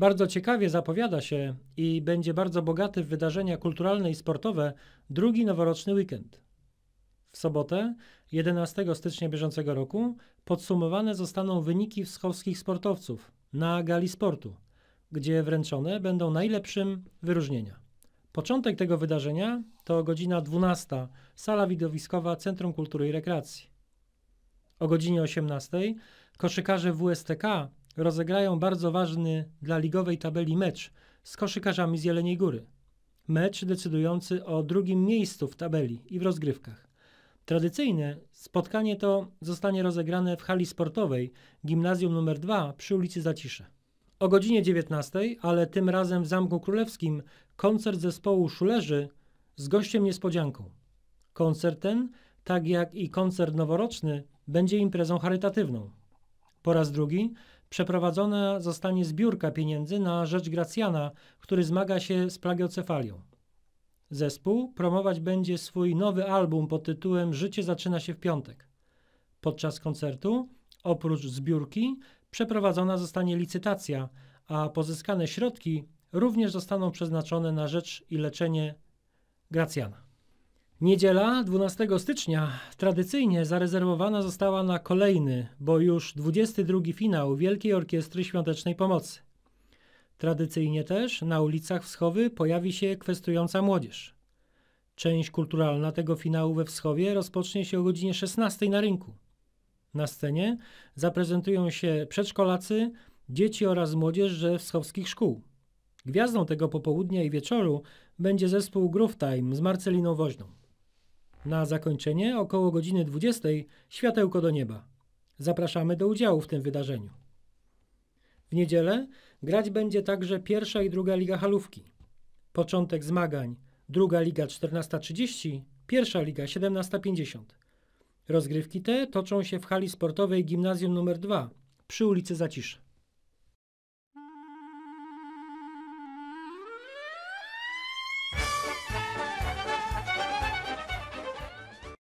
Bardzo ciekawie zapowiada się i będzie bardzo bogaty w wydarzenia kulturalne i sportowe drugi noworoczny weekend. W sobotę, 11 stycznia bieżącego roku, podsumowane zostaną wyniki wschowskich sportowców na gali sportu, gdzie wręczone będą najlepszym wyróżnienia. Początek tego wydarzenia to godzina 12, sala widowiskowa Centrum Kultury i Rekreacji. O godzinie 18 koszykarze WSTK rozegrają bardzo ważny dla ligowej tabeli mecz z koszykarzami z Jeleniej Góry. Mecz decydujący o drugim miejscu w tabeli i w rozgrywkach. Tradycyjne spotkanie to zostanie rozegrane w hali sportowej Gimnazjum nr 2 przy ulicy Zacisze. O godzinie 19, ale tym razem w Zamku Królewskim, koncert zespołu Szulerzy z gościem niespodzianką. Koncert ten, tak jak i koncert noworoczny, będzie imprezą charytatywną. Po raz drugi przeprowadzona zostanie zbiórka pieniędzy na rzecz Gracjana, który zmaga się z plagiocefalią. Zespół promować będzie swój nowy album pod tytułem Życie zaczyna się w piątek. Podczas koncertu, oprócz zbiórki, przeprowadzona zostanie licytacja, a pozyskane środki również zostaną przeznaczone na rzecz i leczenie Gracjana. Niedziela 12 stycznia tradycyjnie zarezerwowana została na kolejny, bo już 22 finał Wielkiej Orkiestry Świątecznej Pomocy. Tradycyjnie też na ulicach Wschowy pojawi się kwestująca młodzież. Część kulturalna tego finału we Wschowie rozpocznie się o godzinie 16 na rynku. Na scenie zaprezentują się przedszkolacy, dzieci oraz młodzież ze wschowskich szkół. Gwiazdą tego popołudnia i wieczoru będzie zespół Groove Time z Marceliną Woźną. Na zakończenie około godziny 20 światełko do nieba. Zapraszamy do udziału w tym wydarzeniu. W niedzielę grać będzie także pierwsza i druga liga halówki. Początek zmagań druga liga 14.30, pierwsza liga 17.50. Rozgrywki te toczą się w hali sportowej Gimnazjum nr 2 przy ulicy Zacisze.